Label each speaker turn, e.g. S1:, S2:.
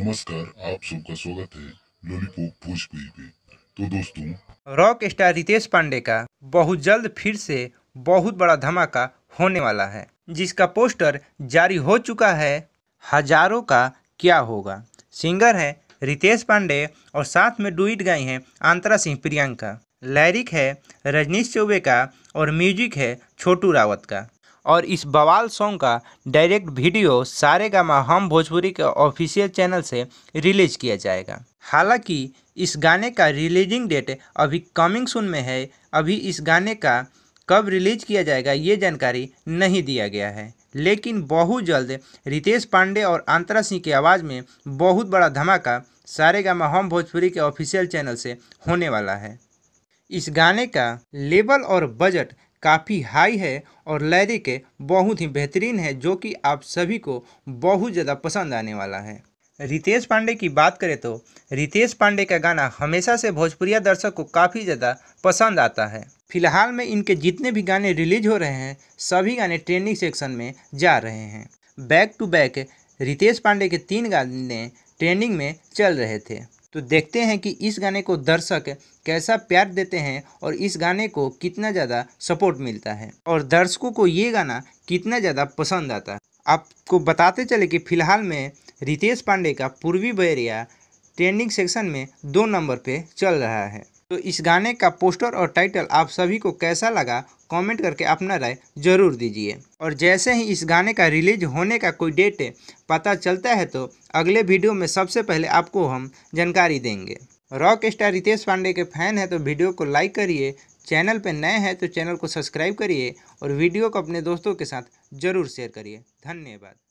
S1: नमस्कार आप सबका स्वागत है लॉलीपॉप भोजपुरी पे तो दोस्तों रॉक स्टार रितेश पांडे का बहुत जल्द फिर से बहुत बड़ा धमाका होने वाला है जिसका पोस्टर जारी हो चुका है हजारों का क्या होगा सिंगर है रितेश पांडे और साथ में डुइट गई हैं आंतरा सिंह प्रियंका लैरिक है रजनीश चौबे का और म्यूजिक है छोटू रावत का और इस बवाल सॉन्ग का डायरेक्ट वीडियो सारे गामा हम भोजपुरी के ऑफिशियल चैनल से रिलीज किया जाएगा हालांकि इस गाने का रिलीजिंग डेट अभी कमिंग सुन में है अभी इस गाने का कब रिलीज किया जाएगा ये जानकारी नहीं दिया गया है लेकिन बहुत जल्द रितेश पांडे और आंतरा सिंह की आवाज़ में बहुत बड़ा धमाका सारे गामा हम भोजपुरी के ऑफिशियल चैनल से होने वाला है इस गाने का लेबल और बजट काफ़ी हाई है और लैरिक के बहुत ही बेहतरीन है जो कि आप सभी को बहुत ज़्यादा पसंद आने वाला है रितेश पांडे की बात करें तो रितेश पांडे का गाना हमेशा से भोजपुरिया दर्शक को काफ़ी ज़्यादा पसंद आता है फिलहाल में इनके जितने भी गाने रिलीज हो रहे हैं सभी गाने ट्रेंडिंग सेक्शन में जा रहे हैं back to back Ritesh Pandey के तीन गाने ट्रेंडिंग में चल रहे थे तो देखते हैं कि इस गाने को दर्शक कैसा प्यार देते हैं और इस गाने को कितना ज़्यादा सपोर्ट मिलता है और दर्शकों को ये गाना कितना ज़्यादा पसंद आता है आपको बताते चले कि फिलहाल में रितेश पांडे का पूर्वी बैरिया ट्रेंडिंग सेक्शन में दो नंबर पे चल रहा है तो इस गाने का पोस्टर और टाइटल आप सभी को कैसा लगा कमेंट करके अपना राय जरूर दीजिए और जैसे ही इस गाने का रिलीज होने का कोई डेट पता चलता है तो अगले वीडियो में सबसे पहले आपको हम जानकारी देंगे रॉक स्टार रितेश पांडे के फैन हैं तो वीडियो को लाइक करिए चैनल पर नए हैं तो चैनल को सब्सक्राइब करिए और वीडियो को अपने दोस्तों के साथ ज़रूर शेयर करिए धन्यवाद